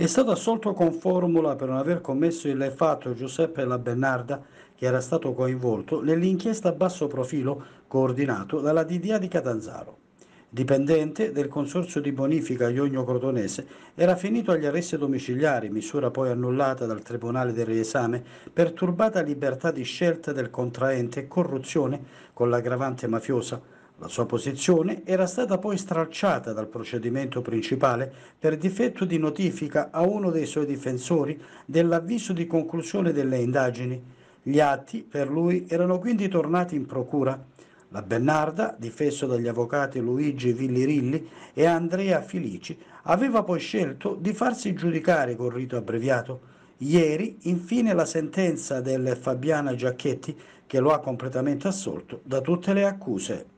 È stato assolto con formula per non aver commesso il fatto Giuseppe La Bernarda, che era stato coinvolto nell'inchiesta a basso profilo coordinato dalla DDA di Catanzaro. Dipendente del consorzio di bonifica Iogno Crotonese, era finito agli arresti domiciliari, misura poi annullata dal Tribunale del Riesame per turbata libertà di scelta del contraente e corruzione con l'aggravante mafiosa, la sua posizione era stata poi stralciata dal procedimento principale per difetto di notifica a uno dei suoi difensori dell'avviso di conclusione delle indagini. Gli atti per lui erano quindi tornati in procura. La Bernarda, difeso dagli avvocati Luigi Villirilli e Andrea Filici, aveva poi scelto di farsi giudicare con rito abbreviato. Ieri, infine, la sentenza del Fabiana Giacchetti che lo ha completamente assolto da tutte le accuse.